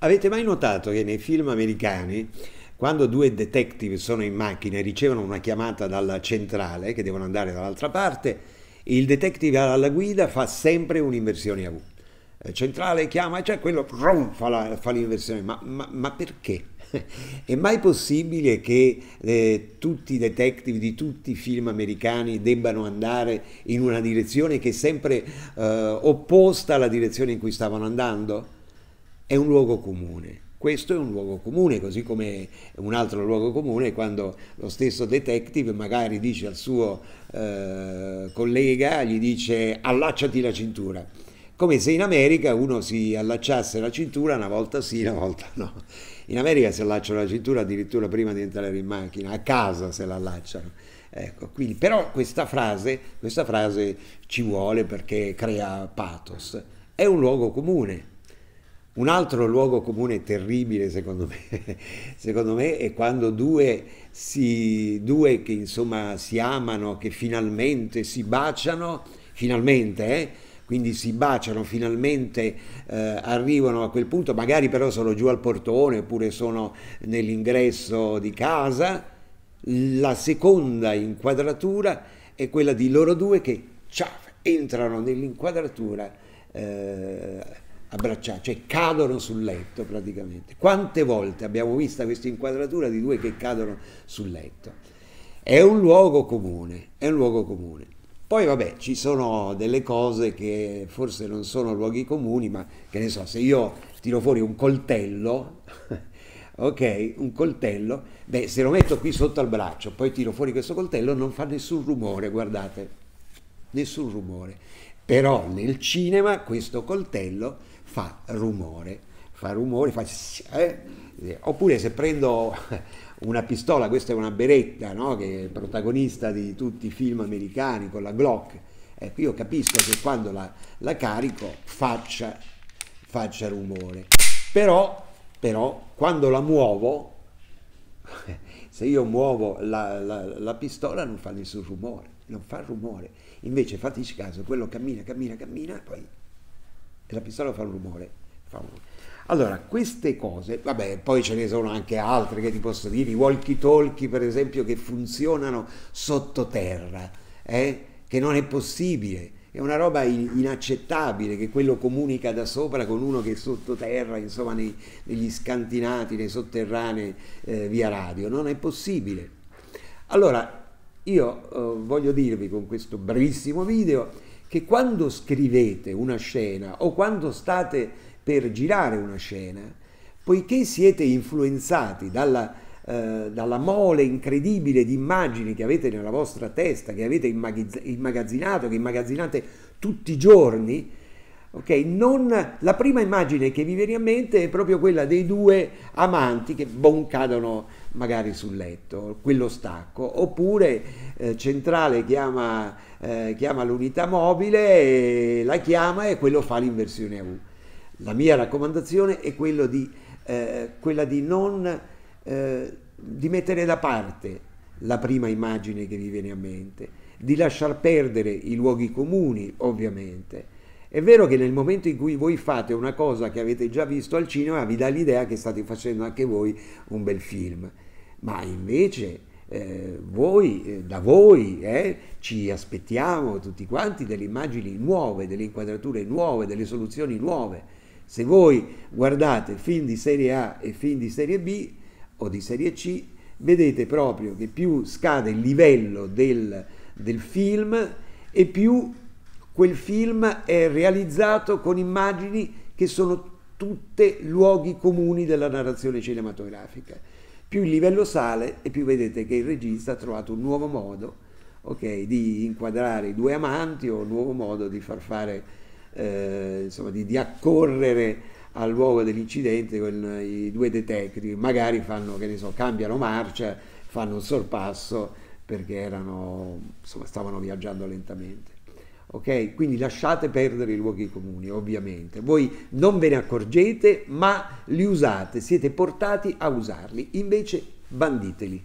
Avete mai notato che nei film americani quando due detective sono in macchina e ricevono una chiamata dalla centrale che devono andare dall'altra parte, il detective alla guida fa sempre un'inversione a V. Eh, centrale chiama, cioè quello brum, fa, la, fa l'inversione, ma, ma, ma perché? È mai possibile che eh, tutti i detective di tutti i film americani debbano andare in una direzione che è sempre eh, opposta alla direzione in cui stavano andando? È un luogo comune. Questo è un luogo comune, così come un altro luogo comune quando lo stesso detective magari dice al suo eh, collega, gli dice allacciati la cintura come se in America uno si allacciasse la cintura una volta sì, una volta no. In America si allacciano la cintura addirittura prima di entrare in macchina, a casa se la allacciano. Ecco, quindi, però questa frase, questa frase ci vuole perché crea pathos. È un luogo comune. Un altro luogo comune terribile, secondo me, secondo me è quando due, si, due che insomma si amano, che finalmente si baciano, finalmente, eh, quindi si baciano finalmente, eh, arrivano a quel punto, magari però sono giù al portone oppure sono nell'ingresso di casa. La seconda inquadratura è quella di loro due che ciaf, entrano nell'inquadratura eh, abbracciati, cioè cadono sul letto praticamente. Quante volte abbiamo visto questa inquadratura di due che cadono sul letto? È un luogo comune, è un luogo comune. Poi vabbè, ci sono delle cose che forse non sono luoghi comuni, ma che ne so, se io tiro fuori un coltello, ok, un coltello, beh, se lo metto qui sotto al braccio, poi tiro fuori questo coltello, non fa nessun rumore, guardate, nessun rumore. Però nel cinema questo coltello fa rumore fa rumore, fa... Eh? oppure se prendo una pistola, questa è una beretta no? che è protagonista di tutti i film americani con la Glock, ecco io capisco che quando la, la carico faccia, faccia rumore, però, però quando la muovo, se io muovo la, la, la pistola non fa nessun rumore, non fa rumore, invece fateci caso, quello cammina, cammina, cammina, poi la pistola fa un rumore. Fa un rumore. Allora, queste cose, vabbè, poi ce ne sono anche altre che ti posso dire, i walkie talkie per esempio che funzionano sottoterra, eh? che non è possibile, è una roba inaccettabile che quello comunica da sopra con uno che è sottoterra, insomma nei, negli scantinati, nei sotterranei eh, via radio, non è possibile. Allora, io eh, voglio dirvi con questo brevissimo video che quando scrivete una scena o quando state per girare una scena, poiché siete influenzati dalla, eh, dalla mole incredibile di immagini che avete nella vostra testa, che avete immagazzinato, che immagazzinate tutti i giorni, Okay, non, la prima immagine che vi viene a mente è proprio quella dei due amanti che bon, cadono magari sul letto, quello stacco, oppure eh, Centrale chiama, eh, chiama l'unità mobile, la chiama e quello fa l'inversione a U. La mia raccomandazione è di, eh, quella di non eh, di mettere da parte la prima immagine che vi viene a mente, di lasciar perdere i luoghi comuni, ovviamente. È vero che nel momento in cui voi fate una cosa che avete già visto al cinema, vi dà l'idea che state facendo anche voi un bel film, ma invece eh, voi, eh, da voi eh, ci aspettiamo tutti quanti delle immagini nuove, delle inquadrature nuove, delle soluzioni nuove se voi guardate film di serie A e film di serie B o di serie C, vedete proprio che più scade il livello del, del film e più quel film è realizzato con immagini che sono tutte luoghi comuni della narrazione cinematografica. Più il livello sale e più vedete che il regista ha trovato un nuovo modo okay, di inquadrare i due amanti o un nuovo modo di far fare eh, insomma, di, di, accorrere al luogo dell'incidente con i due detective, magari fanno, che ne so, cambiano marcia, fanno un sorpasso perché erano, insomma, stavano viaggiando lentamente. Okay? Quindi lasciate perdere i luoghi comuni, ovviamente. Voi non ve ne accorgete, ma li usate, siete portati a usarli, invece banditeli.